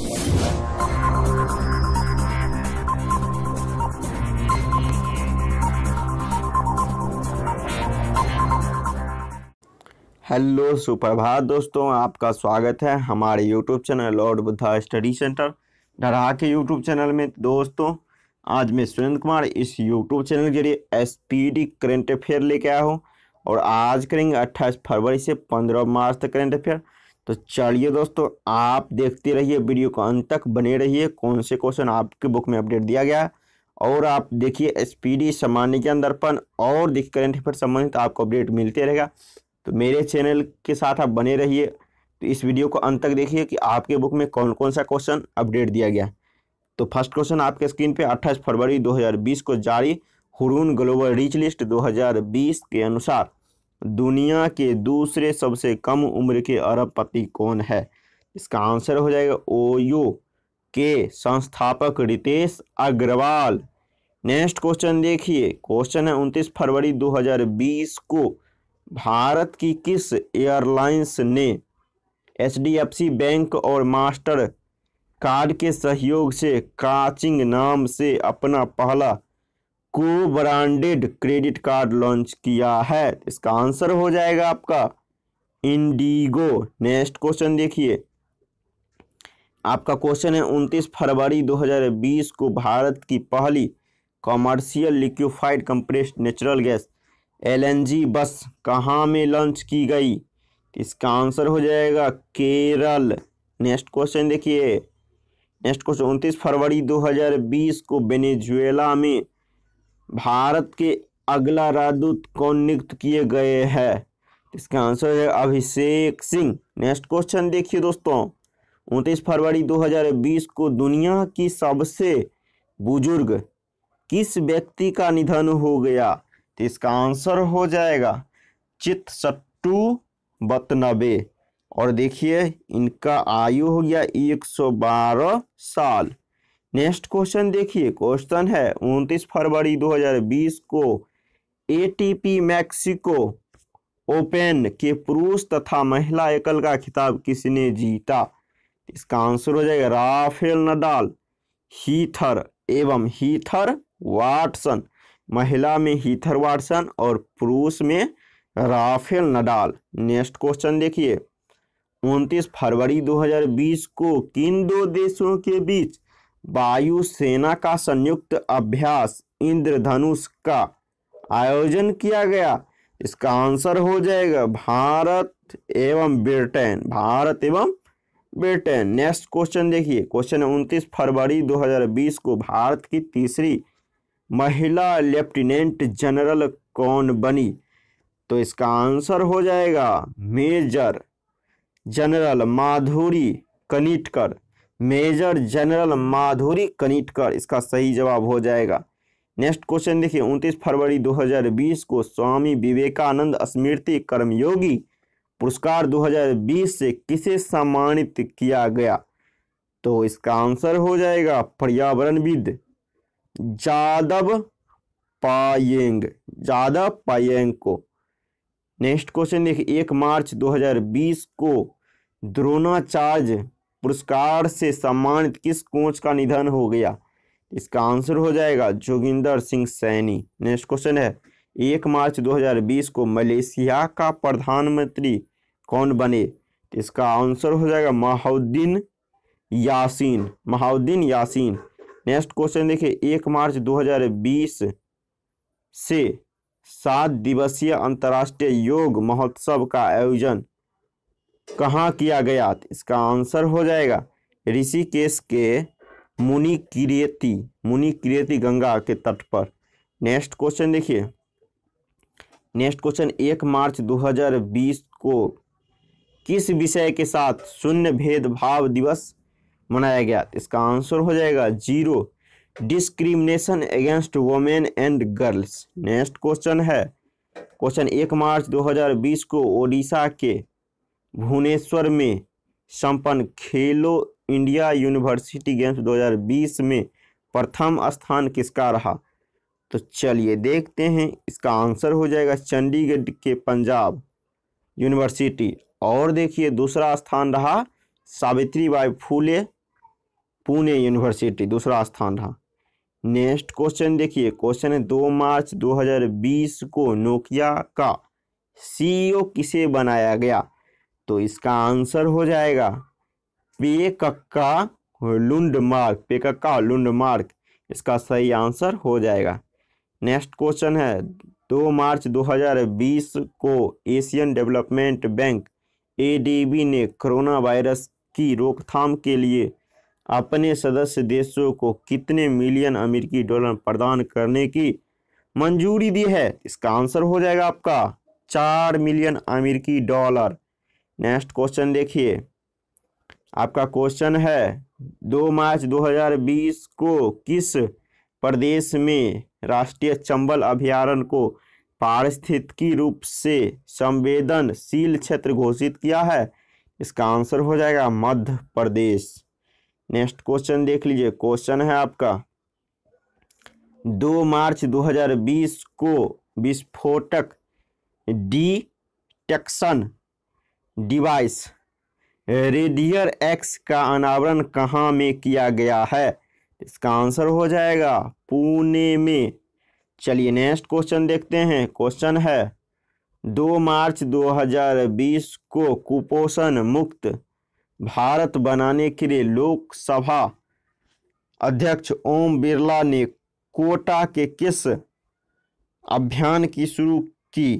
hello सुप्रभात दोस्तों आपका स्वागत है हमारे YouTube channel Lord Buddha study centre डरा के यूट्यूब चैनल में दोस्तों आज मैं सुरेंद्र कुमार इस यूट्यूब चैनल के जरिए S P D current affair लेके आया हूँ और आज करेंगे अट्ठाईस फरवरी से पंद्रह मार्च तक करेंट अफेयर तो चलिए दोस्तों आप देखते रहिए वीडियो को अंत तक बने रहिए कौन से क्वेश्चन आपके बुक में अपडेट दिया गया और आप देखिए स्पीडी सामान्य के अंदरपन और देखिए करेंट अफेयर संबंधित आपको अपडेट मिलते रहेगा तो मेरे चैनल के साथ आप बने रहिए तो इस वीडियो को अंत तक देखिए कि आपके बुक में कौन कौन सा क्वेश्चन अपडेट दिया गया तो फर्स्ट क्वेश्चन आपके स्क्रीन पे 28 फरवरी 2020 को जारी हुरून ग्लोबल रीच लिस्ट 2020 के अनुसार दुनिया के दूसरे सबसे कम उम्र के अरबपति कौन है इसका आंसर हो जाएगा ओयो के संस्थापक रितेश अग्रवाल नेक्स्ट क्वेश्चन देखिए क्वेश्चन है उनतीस फरवरी 2020 को भारत की किस एयरलाइंस ने एचडीएफसी बैंक और मास्टर कार्ड के सहयोग से काचिंग नाम से अपना पहला को ब्रांडेड क्रेडिट कार्ड लॉन्च किया है इसका आंसर हो जाएगा आपका इंडिगो नेक्स्ट क्वेश्चन देखिए आपका क्वेश्चन है 29 फरवरी 2020 को भारत की पहली commercial liquefied compressed natural gas LNG bus कहाँ में लॉन्च की गई इसका आंसर हो जाएगा केरल नेक्स्ट क्वेश्चन देखिए नेक्स्ट क्वेश्चन 29 फरवरी 2020 को वेनेजुएला में भारत के अगला राजदूत कौन नियुक्त किए गए हैं इसका आंसर है अभिषेक सिंह नेक्स्ट क्वेश्चन देखिए दोस्तों उनतीस फरवरी 2020 को दुनिया की सबसे बुजुर्ग किस व्यक्ति का निधन हो गया तो इसका आंसर हो जाएगा चित सट्टू बतनबे और देखिए इनका आयु हो गया 112 साल नेक्स्ट क्वेश्चन देखिए क्वेश्चन है 29 फरवरी 2020 को एटीपी मैक्सिको ओपन के पुरुष तथा महिला एकल का खिताब किसने जीता इसका आंसर हो जाएगा राफेल नडाल हीथर एवं हीथर वाटसन महिला में हीथर वाटसन और पुरुष में राफेल नडाल नेक्स्ट क्वेश्चन देखिए 29 फरवरी 2020 को किन दो देशों के बीच वायुसेना का संयुक्त अभ्यास इंद्रधनुष का आयोजन किया गया इसका आंसर हो जाएगा भारत एवं ब्रिटेन भारत एवं ब्रिटेन नेक्स्ट क्वेश्चन देखिए क्वेश्चन उनतीस फरवरी 2020 को भारत की तीसरी महिला लेफ्टिनेंट जनरल कौन बनी तो इसका आंसर हो जाएगा major general Madhuri Kanitkar major general Madhuri Kanitkar इसका सही जवाब हो जाएगा नेक्स्ट क्वेश्चन देखिए 29 फरवरी 2020 को स्वामी विवेकानंद स्मृति कर्मयोगी पुरस्कार 2020 से किसे सम्मानित किया गया तो इसका आंसर हो जाएगा पर्यावरणविद जादव पायेंग जादव पायेंग को नेक्स्ट क्वेश्चन देखिए एक मार्च 2020 को द्रोणाचार्य पुरस्कार से सम्मानित किस कोच का निधन हो गया इसका आंसर हो जाएगा जोगिंदर सिंह सैनी नेक्स्ट क्वेश्चन है एक मार्च 2020 को मलेशिया का प्रधानमंत्री कौन बने इसका आंसर हो जाएगा Muhyiddin Yassin Muhyiddin Yassin next question देखिए एक मार्च 2020 से सात दिवसीय अंतर्राष्ट्रीय योग महोत्सव का आयोजन कहाँ किया गया इसका आंसर हो जाएगा ऋषिकेश के मुनि किरेती मुनि किरेती गंगा के तट पर नेक्स्ट क्वेश्चन देखिए नेक्स्ट क्वेश्चन एक मार्च 2020 को किस विषय के साथ शून्य भेदभाव दिवस मनाया गया इसका आंसर हो जाएगा zero discrimination against women and girls next question है क्वेश्चन एक मार्च 2020 को ओडिशा के भुवनेश्वर में संपन्न खेलो इंडिया यूनिवर्सिटी गेम्स 2020 में प्रथम स्थान किसका रहा तो चलिए देखते हैं इसका आंसर हो जाएगा चंडीगढ़ के पंजाब यूनिवर्सिटी और देखिए दूसरा स्थान रहा सावित्री बाई फूले पुणे यूनिवर्सिटी दूसरा स्थान रहा नेक्स्ट क्वेश्चन देखिए क्वेश्चन है दो मार्च 2020 को नोकिया का सीईओ e किसे बनाया गया तो इसका आंसर हो जाएगा पेकक्का लुंडमार्क पेकक्का मार्क इसका सही आंसर हो जाएगा नेक्स्ट क्वेश्चन है दो मार्च 2020 को एशियन डेवलपमेंट बैंक एडीबी ने कोरोना वायरस की रोकथाम के लिए अपने सदस्य देशों को कितने मिलियन अमेरिकी डॉलर प्रदान करने की मंजूरी दी है इसका आंसर हो जाएगा आपका चार मिलियन अमेरिकी डॉलर नेक्स्ट क्वेश्चन देखिए आपका क्वेश्चन है दो मार्च 2020 को किस प्रदेश में राष्ट्रीय चंबल अभ्यारण को पारिस्थितिकी रूप से संवेदनशील क्षेत्र घोषित किया है इसका आंसर हो जाएगा मध्य प्रदेश नेक्स्ट क्वेश्चन देख लीजिए क्वेश्चन है आपका दो मार्च 2020 को विस्फोटक डिटेक्शन डिवाइस रेडियर एक्स का अनावरण कहाँ में किया गया है इसका आंसर हो जाएगा पुणे में चलिए नेक्स्ट क्वेश्चन देखते हैं क्वेश्चन है दो मार्च 2020 को कुपोषण मुक्त भारत बनाने के लिए लोकसभा अध्यक्ष ओम बिरला ने कोटा के किस अभियान की शुरू की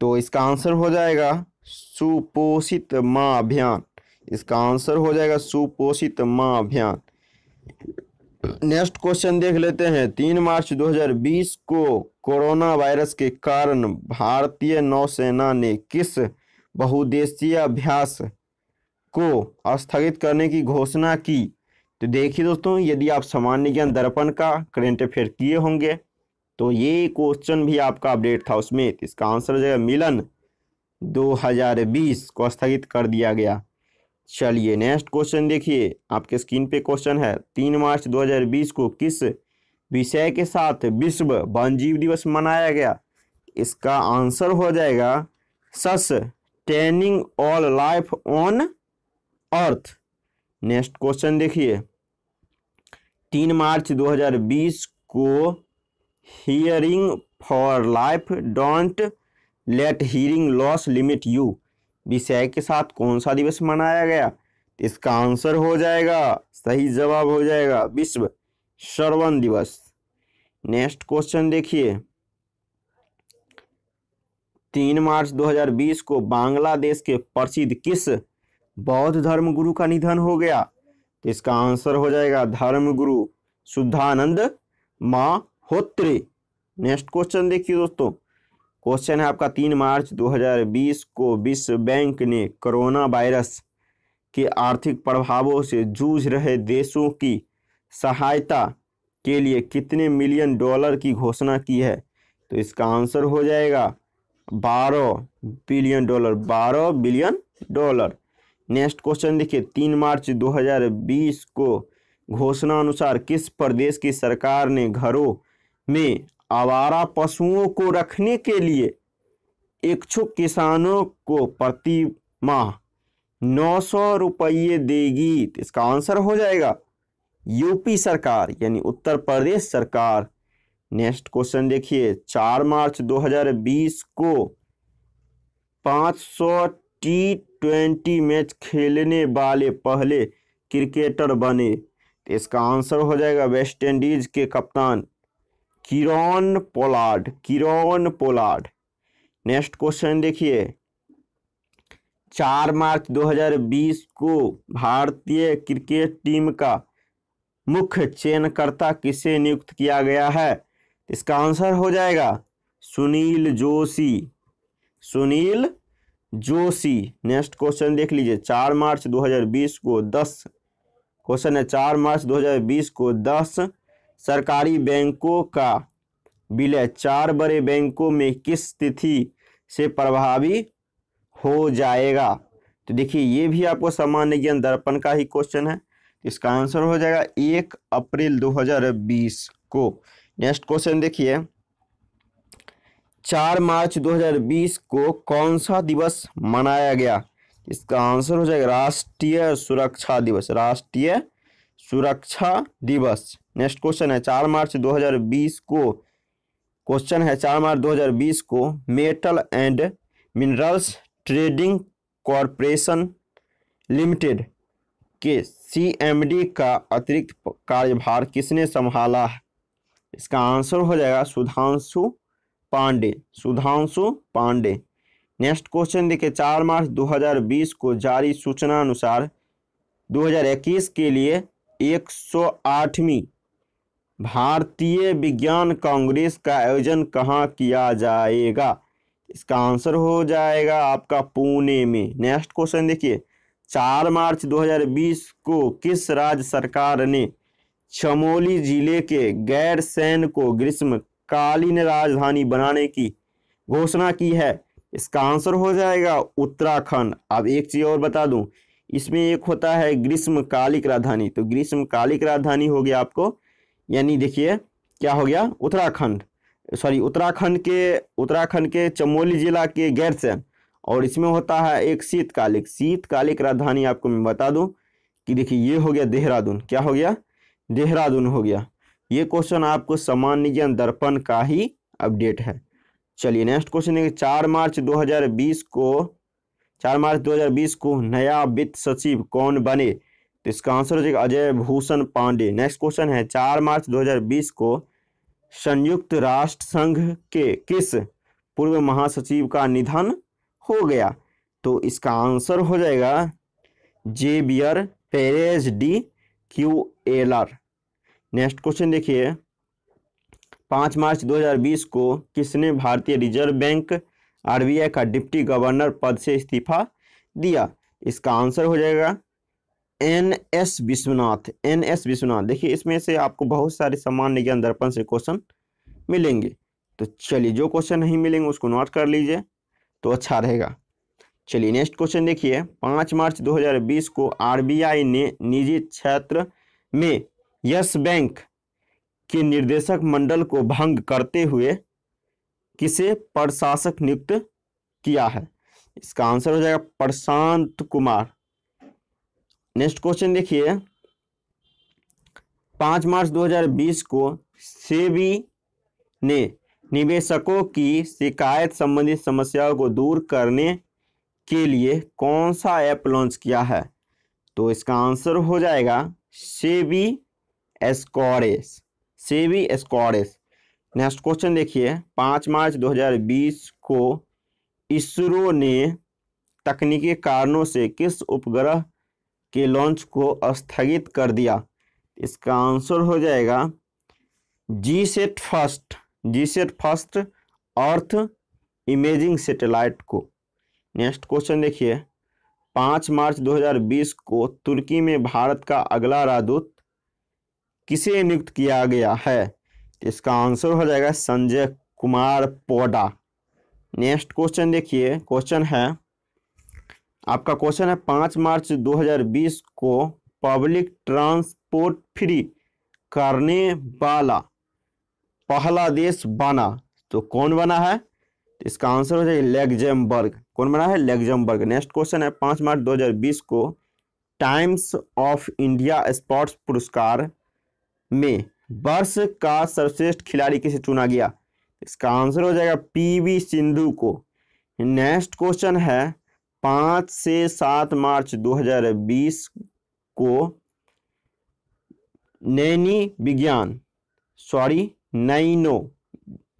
तो इसका आंसर हो जाएगा सुपोषित माँ अभियान इसका आंसर हो जाएगा सुपोषित माँ अभियान नेक्स्ट क्वेश्चन देख लेते हैं तीन मार्च 2020 को कोरोना वायरस के कारण भारतीय नौसेना ने किस बहुदेशीय अभ्यास को स्थगित करने की घोषणा की तो देखिए दोस्तों यदि आप सामान्य ज्ञान दर्पण का करेंट अफेयर किए होंगे तो ये क्वेश्चन भी आपका अपडेट था उसमें इसका आंसर हो जाएगा मिलन 2020 को स्थगित कर दिया गया चलिए नेक्स्ट क्वेश्चन देखिए आपके स्क्रीन पे क्वेश्चन है तीन मार्च 2020 को किस विषय के साथ विश्व जीव दिवस मनाया गया इसका आंसर हो जाएगा sustaining all life on earth next question देखिए तीन मार्च 2020 को hearing for life don't let hearing loss limit you विषय के साथ कौन सा दिवस मनाया गया इसका आंसर हो जाएगा सही जवाब हो जाएगा विश्व श्रवण दिवस नेक्स्ट क्वेश्चन देखिए तीन मार्च 2020 को बांग्लादेश के प्रसिद्ध किस बौद्ध धर्म गुरु का निधन हो गया तो इसका आंसर हो जाएगा धर्म गुरु शुद्धानंद माहोत्री नेक्स्ट क्वेश्चन देखिए दोस्तों क्वेश्चन है आपका तीन मार्च 2020 को विश्व बैंक ने कोरोना वायरस के आर्थिक प्रभावों से जूझ रहे देशों की सहायता के लिए कितने मिलियन डॉलर की घोषणा की है तो इसका आंसर हो जाएगा बारह बिलियन डॉलर बारह बिलियन डॉलर नेक्स्ट क्वेश्चन देखिए तीन मार्च 2020 को घोषणा अनुसार किस प्रदेश की सरकार ने घरों में आवारा पशुओं को रखने के लिए इच्छुक किसानों को प्रति माह नौ सौ रुपये देगी तो इसका आंसर हो जाएगा यूपी सरकार यानी उत्तर प्रदेश सरकार नेक्स्ट क्वेश्चन देखिए चार मार्च 2020 को 500 टी ट्वेंटी मैच खेलने वाले पहले क्रिकेटर बने तो इसका आंसर हो जाएगा वेस्ट इंडीज के कप्तान Kieron Pollard Kieron Pollard next question देखिए चार मार्च 2020 को भारतीय क्रिकेट टीम का मुख्य चयनकर्ता किसे नियुक्त किया गया है इसका आंसर हो जाएगा सुनील जोशी सुनील जोशी नेक्स्ट क्वेश्चन देख लीजिए चार मार्च 2020 को दस क्वेश्चन है चार मार्च 2020 को दस सरकारी बैंकों का विलय चार बड़े बैंकों में किस तिथि से प्रभावी हो जाएगा तो देखिए ये भी आपको सामान्य ज्ञान दर्पण का ही क्वेश्चन है तो इसका आंसर हो जाएगा एक अप्रैल 2020 को नेक्स्ट क्वेश्चन देखिए चार मार्च 2020 को कौन सा दिवस मनाया गया इसका आंसर हो जाएगा राष्ट्रीय सुरक्षा दिवस राष्ट्रीय सुरक्षा दिवस नेक्स्ट क्वेश्चन है चार मार्च 2020 को क्वेश्चन है चार मार्च 2020 को metal and minerals trading corporation limited के सीएमडी का अतिरिक्त कार्यभार किसने संभाला है इसका आंसर हो जाएगा सुधांशु पांडे सुधांशु पांडे नेक्स्ट क्वेश्चन देखिए चार मार्च 2020 को जारी सूचना अनुसार 2021 के लिए एक भारतीय विज्ञान कांग्रेस का आयोजन कहाँ किया जाएगा इसका आंसर हो जाएगा आपका पुणे में नेक्स्ट क्वेश्चन देखिए चार मार्च 2020 को किस राज्य सरकार ने चमोली जिले के गैर सैन को ग्रीष्मकालीन राजधानी बनाने की घोषणा की है इसका आंसर हो जाएगा उत्तराखंड अब एक चीज और बता दूं इसमें एक होता है ग्रीष्मकालिक राजधानी तो ग्रीष्मकालिक राजधानी हो गया आपको यानी देखिए क्या हो गया उत्तराखंड सॉरी उत्तराखंड के उत्तराखंड के चमोली जिला के गैरसैन और इसमें होता है एक शीतकालिक शीतकालिक राजधानी आपको मैं बता दूं कि देखिए ये हो गया देहरादून क्या हो गया देहरादून हो गया ये क्वेश्चन आपको सामान्य ज्ञान दर्पण का ही अपडेट है चलिए नेक्स्ट क्वेश्चन है चार मार्च 2020 को चार मार्च 2020 को नया वित्त सचिव कौन बने तो इसका आंसर हो जाएगा अजय भूषण पांडे नेक्स्ट क्वेश्चन है चार मार्च 2020 को संयुक्त राष्ट्र संघ के किस पूर्व महासचिव का निधन हो गया तो इसका आंसर हो जाएगा Javier Perez de Cuellar next question देखिए पाँच मार्च 2020 को किसने भारतीय रिजर्व बैंक आरबीआई का डिप्टी गवर्नर पद से इस्तीफा दिया इसका आंसर हो जाएगा N S Vishwanath N S Vishwanath देखिए इसमें से आपको बहुत सारे सामान्य ज्ञान दर्पण से क्वेश्चन मिलेंगे तो चलिए जो क्वेश्चन नहीं मिलेंगे उसको नोट कर लीजिए तो अच्छा रहेगा चलिए नेक्स्ट क्वेश्चन देखिए पाँच मार्च 2020 को आरबीआई ने निजी क्षेत्र में यस बैंक के निर्देशक मंडल को भंग करते हुए किसे प्रशासक नियुक्त किया है इसका आंसर हो जाएगा प्रशांत कुमार नेक्स्ट क्वेश्चन देखिए पाँच मार्च 2020 को सेबी ने निवेशकों की शिकायत संबंधित समस्याओं को दूर करने के लिए कौन सा ऐप लॉन्च किया है तो इसका आंसर हो जाएगा सेबी एस्कॉरेस सेबी एस्कॉरेस नेक्स्ट क्वेश्चन देखिए पाँच मार्च 2020 को इसरो ने तकनीकी कारणों से किस उपग्रह के लॉन्च को स्थगित कर दिया इसका आंसर हो जाएगा G sat first G sat first earth imaging satellite को नेक्स्ट क्वेश्चन देखिए पाँच मार्च 2020 को तुर्की में भारत का अगला राजदूत किसे नियुक्त किया गया है इसका आंसर हो जाएगा संजय कुमार पोडा नेक्स्ट क्वेश्चन देखिए क्वेश्चन है आपका क्वेश्चन है पाँच मार्च 2020 को पब्लिक ट्रांसपोर्ट फ्री करने वाला पहला देश बना तो कौन बना है तो इसका आंसर हो जाएगा लेग्जमबर्ग कौन बना है लेग्जमबर्ग नेक्स्ट क्वेश्चन है पाँच मार्च 2020 को टाइम्स ऑफ इंडिया स्पोर्ट्स पुरस्कार में वर्ष का सर्वश्रेष्ठ खिलाड़ी किसे चुना गया इसका आंसर हो जाएगा पीवी सिंधु को नेक्स्ट क्वेश्चन है पाँच से सात मार्च 2020 को नैनी विज्ञान सॉरी नैनो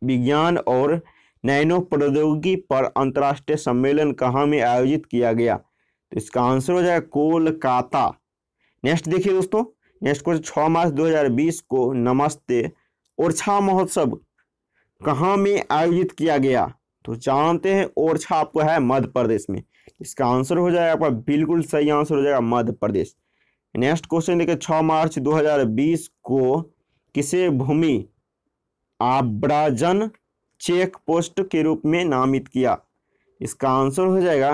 विज्ञान और नैनो प्रौद्योगिकी पर अंतर्राष्ट्रीय सम्मेलन कहाँ में आयोजित किया गया तो इसका आंसर हो जाएगा कोलकाता नेक्स्ट देखिए दोस्तों नेक्स्ट क्वेश्चन छः मार्च 2020 को नमस्ते ओरछा महोत्सव कहाँ में आयोजित किया गया तो जानते हैं ओरछा आपको है मध्य प्रदेश में इसका आंसर हो जाएगा आपका बिल्कुल सही आंसर हो जाएगा मध्य प्रदेश नेक्स्ट क्वेश्चन देखिए छः मार्च 2020 को किसे भूमि आब्राजन चेक पोस्ट के रूप में नामित किया इसका आंसर हो जाएगा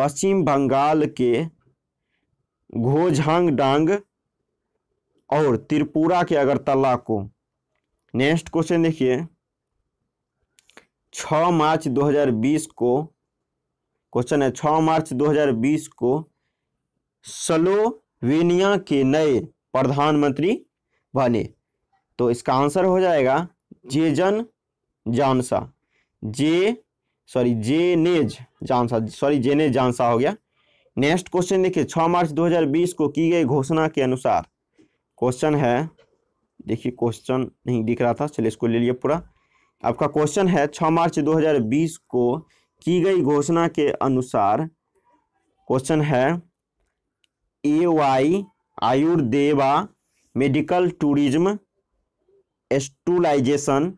पश्चिम बंगाल के घोझांग डांग और त्रिपुरा के अगरतला को नेक्स्ट क्वेश्चन देखिए 6 मार्च 2020 को क्वेश्चन है 6 मार्च 2020 को स्लोवेनिया के नए प्रधानमंत्री बने तो इसका आंसर हो जाएगा जेजन जानसा जे सॉरी जेनेज जानसा सॉरी जेनेज जानसा हो गया नेक्स्ट क्वेश्चन देखिए 6 मार्च 2020 को की गई घोषणा के अनुसार क्वेश्चन है देखिए क्वेश्चन नहीं दिख रहा था चलिए इसको ले लिए पूरा आपका क्वेश्चन है छः मार्च 2020 को की गई घोषणा के अनुसार क्वेश्चन है ए वाई आयुर्देवा मेडिकल टूरिज्म एस्टूलाइजेशन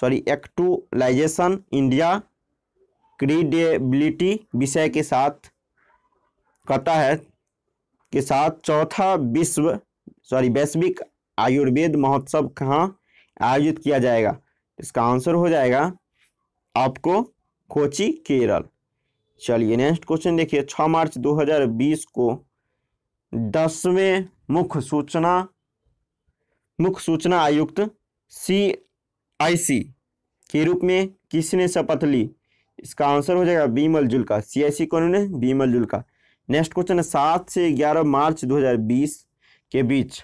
सॉरी एक्टूलाइजेशन इंडिया क्रीडेबिलिटी विषय के साथ कहता है के साथ चौथा विश्व सॉरी वैश्विक आयुर्वेद महोत्सव कहाँ आयोजित किया जाएगा इसका आंसर हो जाएगा आपको कोची केरल चलिए नेक्स्ट क्वेश्चन देखिए 6 मार्च 2020 को दसवें मुख्य सूचना मुख्य सूचना आयुक्त सी आई सी के रूप में किसने शपथ ली इसका आंसर हो जाएगा बीमल जुल्का सी आई सी कौन है बीमल जुल्का नेक्स्ट क्वेश्चन है सात से ग्यारह मार्च 2020 के बीच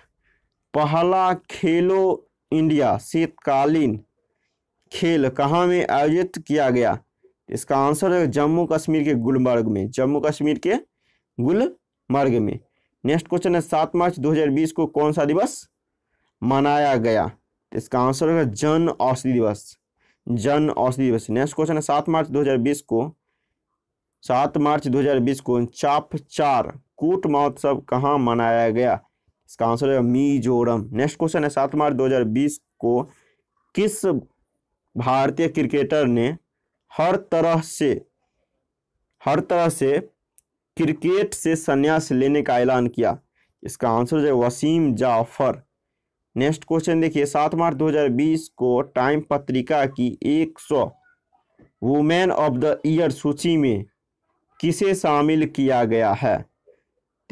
पहला खेलो इंडिया शीतकालीन खेल कहाँ में आयोजित किया गया इसका आंसर है जम्मू कश्मीर के गुलमर्ग में जम्मू कश्मीर के गुलमर्ग में नेक्स्ट क्वेश्चन है सात मार्च 2020 को कौन सा दिवस मनाया गया इसका आंसर होगा जन औषधि दिवस जन औषधि दिवस नेक्स्ट क्वेश्चन है सात मार्च 2020 को सात मार्च 2020 को चाप चार कूट महोत्सव कहाँ मनाया गया इसका आंसर है मिजोरम नेक्स्ट क्वेश्चन है सात मार्च 2020 को किस भारतीय क्रिकेटर ने हर तरह से हर तरह से क्रिकेट से संन्यास लेने का ऐलान किया इसका आंसर है वसीम जाफर नेक्स्ट क्वेश्चन देखिए सात मार्च 2020 को टाइम पत्रिका की 100 सौ वुमेन ऑफ द ईयर सूची में किसे शामिल किया गया है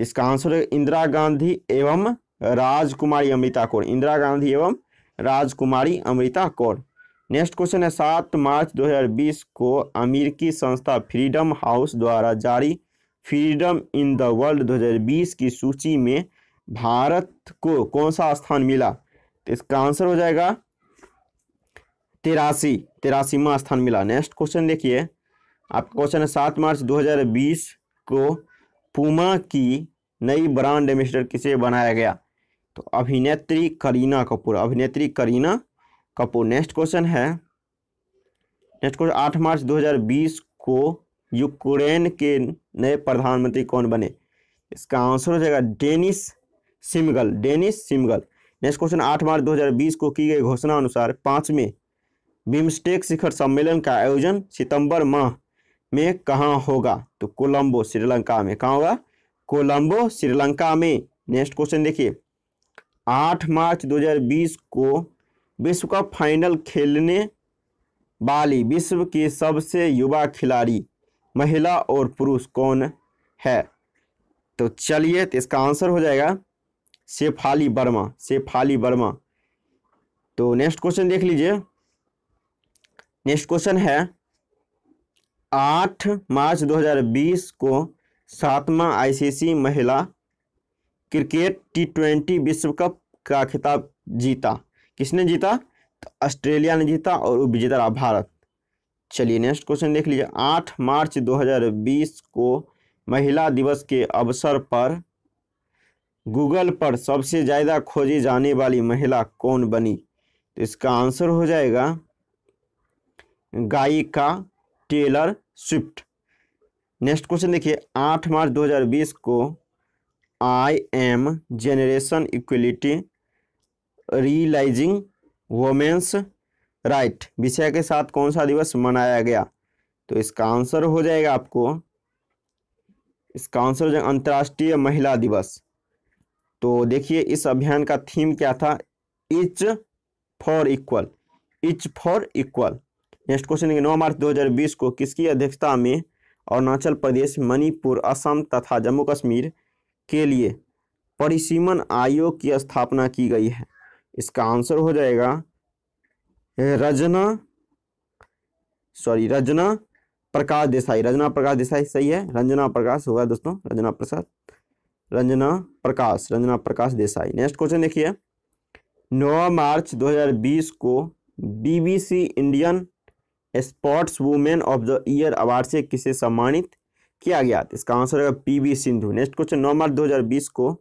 इसका आंसर है इंदिरा गांधी एवं राजकुमारी अमृता कौर इंदिरा गांधी एवं राजकुमारी अमृता कौर नेक्स्ट क्वेश्चन है सात मार्च 2020 को अमेरिकी संस्था फ्रीडम हाउस द्वारा जारी फ्रीडम इन द वर्ल्ड 2020 की सूची में भारत को कौन सा स्थान मिला तो इसका आंसर हो जाएगा तिरासी तिरासीवा स्थान मिला नेक्स्ट क्वेश्चन देखिए आपका क्वेश्चन है सात मार्च 2020 को पूमा की नई ब्रांड एम्बेसडर किसे बनाया गया तो अभिनेत्री करीना कपूर अभिनेत्री करीना कपूर नेक्स्ट क्वेश्चन है नेक्स्ट क्वेश्चन आठ मार्च 2020 को यूक्रेन के नए प्रधानमंत्री कौन बने इसका आंसर हो जाएगा Denys Shmyhal Denys Shmyhal next question आठ मार्च 2020 को की गई घोषणा अनुसार पांचवें बिम्स्टेक शिखर सम्मेलन का आयोजन सितंबर माह में कहाँ होगा तो कोलंबो श्रीलंका में कहाँ होगा कोलंबो श्रीलंका में नेक्स्ट क्वेश्चन देखिए आठ मार्च 2020 को विश्व कप फाइनल खेलने वाली विश्व की सबसे युवा खिलाड़ी महिला और पुरुष कौन है तो चलिए तो इसका आंसर हो जाएगा शेफाली वर्मा शेफाली वर्मा तो नेक्स्ट क्वेश्चन देख लीजिए नेक्स्ट क्वेश्चन है आठ मार्च 2020 को सातवां आईसीसी महिला क्रिकेट टी ट्वेंटी विश्व कप का खिताब जीता किसने जीता तो ऑस्ट्रेलिया ने जीता और विजेता रहा भारत चलिए नेक्स्ट क्वेश्चन देख लीजिए आठ मार्च 2020 को महिला दिवस के अवसर पर गूगल पर सबसे ज़्यादा खोजी जाने वाली महिला कौन बनी तो इसका आंसर हो जाएगा गायिका टेलर स्विफ्ट नेक्स्ट क्वेश्चन देखिए आठ मार्च 2020 को I am generation equality realizing women's right विषय के साथ कौन सा दिवस मनाया गया तो इसका आंसर हो जाएगा आपको इसका आंसर हो जाएगा अंतर्राष्ट्रीय महिला दिवस तो देखिए इस अभियान का थीम क्या था each for equal each for equal next question देखिए नौ मार्च 2020 को किसकी अध्यक्षता में अरुणाचल प्रदेश मणिपुर असम तथा जम्मू कश्मीर के लिए परिसीमन आयोग की स्थापना की गई है इसका आंसर हो जाएगा रजना सॉरी रजना प्रकाश देसाई रजना प्रकाश देसाई सही है रंजना प्रकाश होगा दोस्तों रजना प्रसाद रंजना प्रकाश रंजना प्रकाश देसाई नेक्स्ट क्वेश्चन देखिए 9 मार्च 2020 को BBC Indian sports women of the year award से किसे सम्मानित किया गया तो इसका आंसर होगा पीवी सिंधु नेक्स्ट क्वेश्चन नौ मार्च 2020 को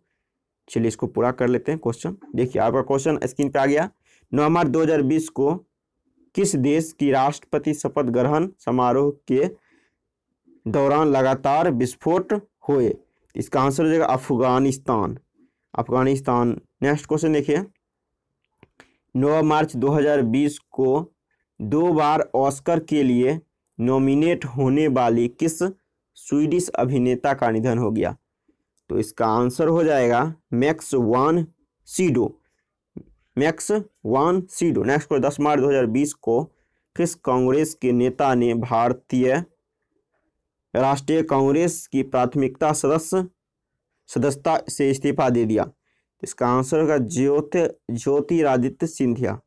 चलिए इसको पूरा कर लेते हैं क्वेश्चन देखिए आपका क्वेश्चन स्क्रीन पे आ गया नौ मार्च 2020 को किस देश की राष्ट्रपति शपथ ग्रहण समारोह के दौरान लगातार विस्फोट हुए तो इसका आंसर हो जाएगा अफगानिस्तान अफगानिस्तान नेक्स्ट क्वेश्चन देखिए नौ मार्च 2020 को दो बार ऑस्कर के लिए नॉमिनेट होने वाली किस स्वीडिश अभिनेता का निधन हो गया तो इसका आंसर हो जाएगा Max von Sydow Max von Sydow next को 10 मार्च 2020 को किस कांग्रेस के नेता ने भारतीय राष्ट्रीय कांग्रेस की प्राथमिकता सदस्य सदस्यता से इस्तीफा दे दिया तो इसका आंसर होगा ज्योति ज्योतिरादित्य सिंधिया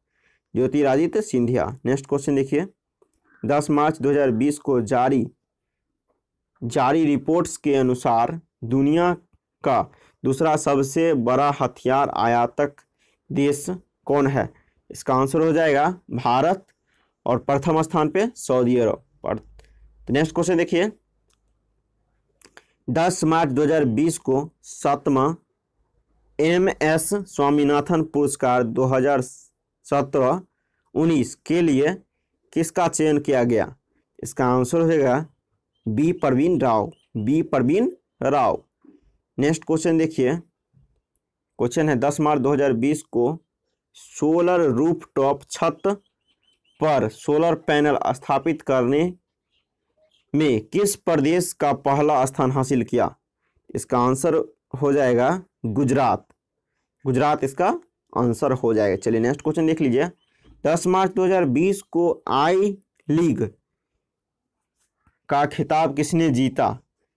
ज्योतिरादित्य सिंधिया नेक्स्ट क्वेश्चन देखिए 10 मार्च 2020 को जारी जारी रिपोर्ट्स के अनुसार दुनिया का दूसरा सबसे बड़ा हथियार आयातक देश कौन है इसका आंसर हो जाएगा भारत और प्रथम स्थान पे सऊदी अरब नेक्स्ट क्वेश्चन तो देखिए 10 मार्च 2020 को सातवां एम एस स्वामीनाथन पुरस्कार 2000 सत्रह उन्नीस के लिए किसका चयन किया गया इसका आंसर हो जाएगा B Praveen Rao B Praveen Rao next question देखिए क्वेश्चन है दस मार्च दो हजार बीस को सोलर रूफ टॉप छत पर सोलर पैनल स्थापित करने में किस प्रदेश का पहला स्थान हासिल किया इसका आंसर हो जाएगा गुजरात गुजरात इसका आंसर हो जाएगा चलिए नेक्स्ट क्वेश्चन देख लीजिए दस मार्च 2020 को आई लीग का खिताब किसने जीता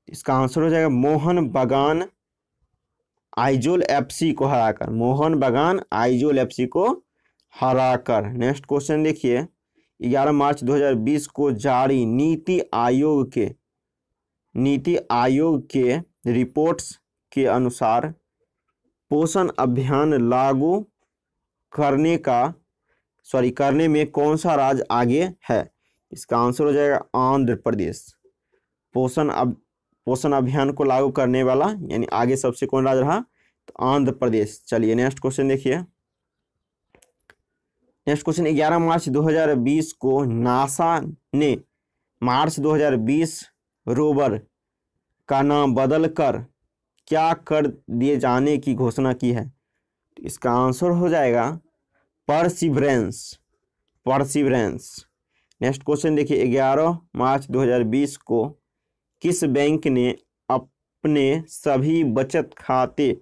इसका आंसर हो जाएगा मोहन बगान आइजोल एफसी को हराकर मोहन बगान आइजोल एफसी को हराकर नेक्स्ट क्वेश्चन देखिए 11 मार्च 2020 को जारी नीति आयोग के नीति आयोग के रिपोर्ट्स के अनुसार पोषण अभियान लागू करने का सॉरी करने में कौन सा राज्य आगे है इसका आंसर हो जाएगा आंध्र प्रदेश पोषण अब पोषण अभियान को लागू करने वाला यानी आगे सबसे कौन राज्य रहा तो आंध्र प्रदेश चलिए नेक्स्ट क्वेश्चन देखिए नेक्स्ट क्वेश्चन 11 मार्च 2020 को नासा ने मार्च 2020 रोवर का नाम बदलकर क्या कर दिए जाने की घोषणा की है तो इसका आंसर हो जाएगा परसिवरेंस परसिवरेंस नेक्स्ट क्वेश्चन देखिए ग्यारह मार्च 2020 को किस बैंक ने अपने सभी बचत खाते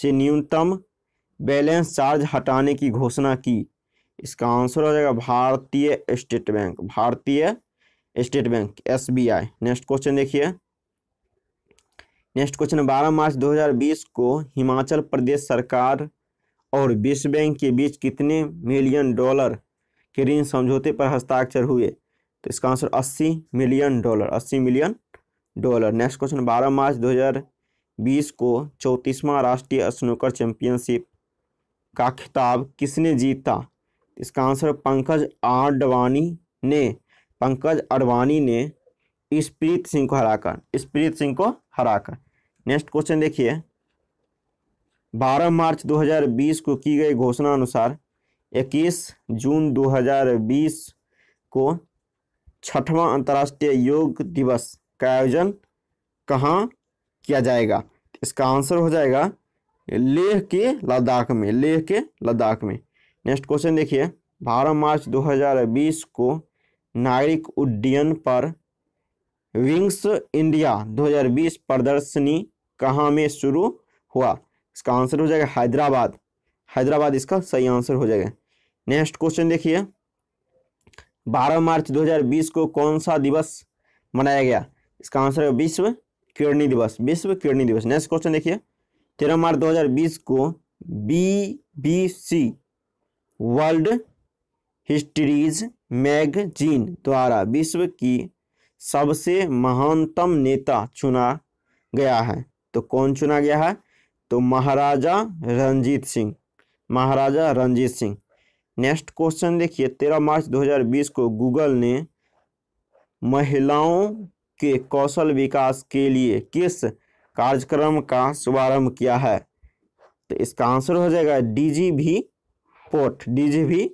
से न्यूनतम बैलेंस चार्ज हटाने की घोषणा की इसका आंसर हो जाएगा भारतीय स्टेट बैंक भारतीय state bank SBI next question देखिए नेक्स्ट क्वेश्चन बारह मार्च 2020 को हिमाचल प्रदेश सरकार और विश्व बैंक के बीच कितने मिलियन डॉलर के ऋण समझौते पर हस्ताक्षर हुए तो इसका answer 80 million dollar 80 million dollar next question 12 March 2020 को चौंतीसवां राष्ट्रीय स्नूकर चैंपियनशिप का खिताब किसने जीता इसका आंसर पंकज आडवाणी ने पंकज अडवाणी ने इसप्रीत सिंह को हराकर इसप्रीत सिंह को हराकर नेक्स्ट क्वेश्चन देखिए 12 मार्च 2020 को की गई घोषणा अनुसार 21 जून 2020 को छठवां अंतर्राष्ट्रीय योग दिवस का आयोजन कहाँ किया जाएगा इसका आंसर हो जाएगा लेह के लद्दाख में लेह के लद्दाख में नेक्स्ट क्वेश्चन देखिए बारह मार्च 2020 को नागरिक उड्डयन पर विंग्स इंडिया 2020 प्रदर्शनी कहाँ में शुरू हुआ इसका आंसर हो जाएगा हैदराबाद हैदराबाद इसका सही आंसर हो जाएगा नेक्स्ट क्वेश्चन देखिए 12 मार्च 2020 को कौन सा दिवस मनाया गया इसका आंसर है विश्व किरणी दिवस विश्व किरणी दिवस नेक्स्ट क्वेश्चन देखिए तेरह मार्च 2020 को बीबीसी वर्ल्ड हिस्ट्रीज मैगजीन द्वारा विश्व की सबसे महानतम नेता चुना गया है तो कौन चुना गया है तो महाराजा रंजीत सिंह महाराजा रंजीत सिंह नेक्स्ट क्वेश्चन देखिए तेरह मार्च 2020 को गूगल ने महिलाओं के कौशल विकास के लिए किस कार्यक्रम का शुभारंभ किया है तो इसका आंसर हो जाएगा डी जी भी पोर्ट डी जी भी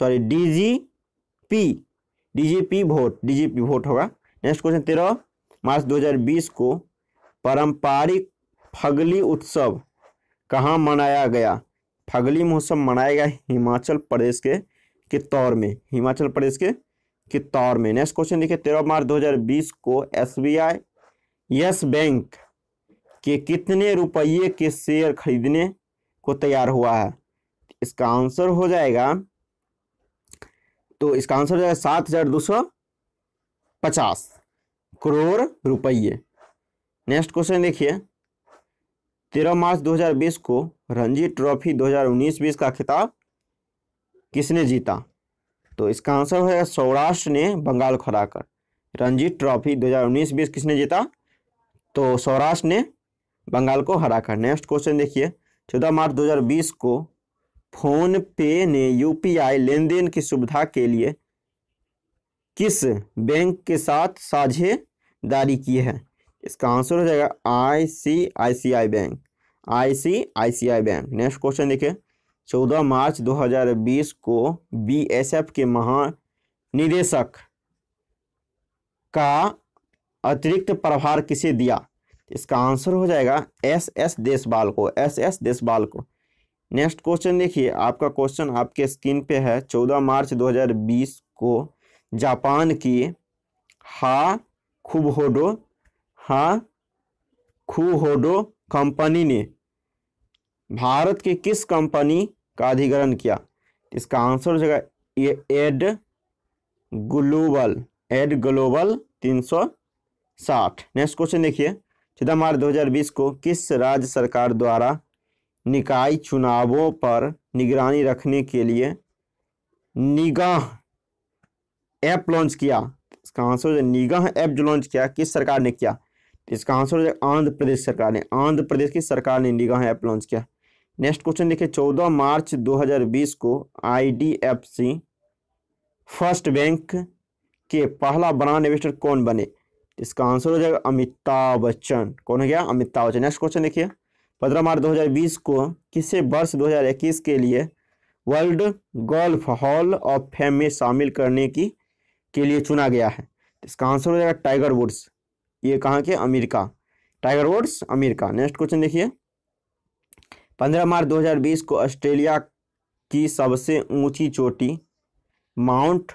sorry D G P DGP vote DGP vote होगा नेक्स्ट क्वेश्चन तेरह मार्च 2020 को पारंपरिक फगली उत्सव कहाँ मनाया गया फगली महोत्सव मनाया गया हिमाचल प्रदेश के के तौर में हिमाचल प्रदेश के के तौर में नेक्स्ट क्वेश्चन देखिए तेरह मार्च 2020 को एसबीआई यस बैंक के कितने रुपये के शेयर खरीदने को तैयार हुआ है इसका आंसर हो जाएगा तो इसका आंसर हो जाएगा सात हजार दो सौ पचास करोड़ रुपये नेक्स्ट क्वेश्चन देखिए तेरह मार्च 2020 को रणजी ट्रॉफी 2019-20 का खिताब किसने जीता तो इसका आंसर जाएगा सौराष्ट्र ने बंगाल को हराकर रणजी ट्रॉफी 2019-20 किसने जीता तो सौराष्ट्र ने बंगाल को हराकर नेक्स्ट क्वेश्चन देखिए चौदह मार्च 2020 को फोन पे ने यूपीआई लेनदेन की सुविधा के लिए किस बैंक के साथ साझेदारी की है इसका आंसर हो जाएगा I C I C I bank I C I C I bank next question देखिए चौदह मार्च 2020 को बीएसएफ के महानिदेशक का अतिरिक्त प्रभार किसे दिया इसका आंसर हो जाएगा एस एस देशवाल को एस एस देशवाल को नेक्स्ट क्वेश्चन देखिए आपका क्वेश्चन आपके स्क्रीन पे है 14 मार्च 2020 को जापान की हा खुबहोडो हा खुहोडो कंपनी ने भारत की किस कंपनी का अधिग्रहण किया इसका आंसर हो जाएगा एड ग्लोबल एड ग्लोबल तीन सौ साठ नेक्स्ट क्वेश्चन देखिए चौदह मार्च 2020 को किस राज्य सरकार द्वारा निकाय चुनावों पर निगरानी रखने के लिए निगाह ऐप लॉन्च किया इसका आंसर हो जाएगा निगाह ऐप जो लॉन्च किया किस सरकार ने किया तो इसका आंसर हो जाएगा आंध्र प्रदेश सरकार ने आंध्र प्रदेश की सरकार ने निगाह ऐप लॉन्च किया नेक्स्ट क्वेश्चन देखिए 14 मार्च 2020 को आईडीएफसी फर्स्ट बैंक के पहला ब्रांड इन्वेस्टर कौन बने तो इसका आंसर हो जाएगा अमिताभ बच्चन कौन हो गया अमिताभ बच्चन नेक्स्ट क्वेश्चन देखिए पंद्रह मार्च 2020 को किसे वर्ष 2021 के लिए world golf hall of fame में शामिल करने की के लिए चुना गया है तो इसका आंसर हो जाएगा टाइगर वुड्स ये कहाँ के America Tiger Woods America next question देखिए पंद्रह मार्च 2020 को ऑस्ट्रेलिया की सबसे ऊंची चोटी माउंट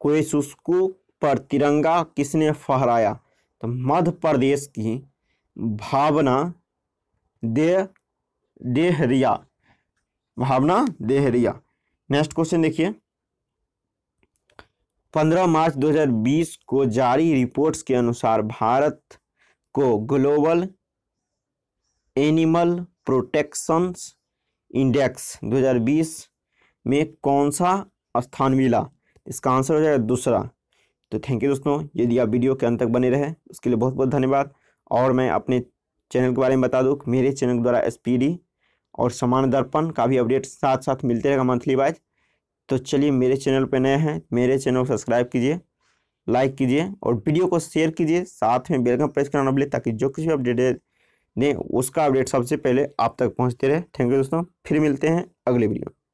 कोसुस्को पर तिरंगा किसने फहराया तो मध्य प्रदेश की भावना देह देहरिया भावना देहरिया नेक्स्ट क्वेश्चन देखिए 15 मार्च 2020 को जारी रिपोर्ट्स के अनुसार भारत को ग्लोबल एनिमल प्रोटेक्शन इंडेक्स 2020 में कौन सा स्थान मिला इसका आंसर हो जाएगा दूसरा तो थैंक यू दोस्तों यदि आप वीडियो के अंत तक बने रहे उसके लिए बहुत बहुत धन्यवाद और मैं अपने चैनल के बारे में बता दूँ मेरे चैनल द्वारा एस और समान दर्पण का भी अपडेट साथ साथ मिलते रहेगा मंथली वाइज तो चलिए मेरे चैनल पर नए हैं मेरे चैनल को सब्सक्राइब कीजिए लाइक कीजिए और वीडियो को शेयर कीजिए साथ में बेलकम प्रेस करना बोले ताकि जो कुछ भी अपडेट दें उसका अपडेट सबसे पहले आप तक पहुंचते रहे थैंक यू दोस्तों फिर मिलते हैं अगले वीडियो